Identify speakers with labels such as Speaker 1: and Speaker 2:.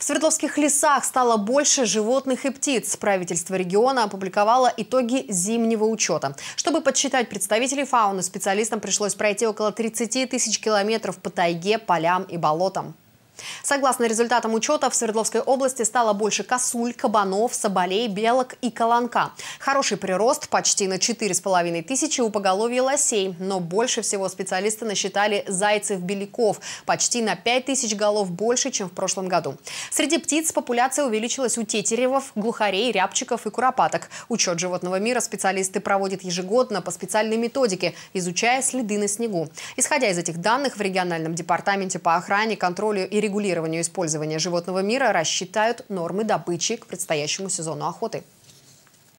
Speaker 1: В Свердловских лесах стало больше животных и птиц. Правительство региона опубликовало итоги зимнего учета. Чтобы подсчитать представителей фауны, специалистам пришлось пройти около 30 тысяч километров по тайге, полям и болотам. Согласно результатам учета, в Свердловской области стало больше косуль, кабанов, соболей, белок и колонка. Хороший прирост почти на 4,5 тысячи у поголовья лосей, но больше всего специалисты насчитали зайцев-беляков, почти на 5 тысяч голов больше, чем в прошлом году. Среди птиц популяция увеличилась у тетеревов, глухарей, рябчиков и куропаток. Учет животного мира специалисты проводят ежегодно по специальной методике, изучая следы на снегу. Исходя из этих данных, в региональном департаменте по охране, контролю и регуляции регулированию использования животного мира рассчитают нормы добычи к предстоящему сезону охоты.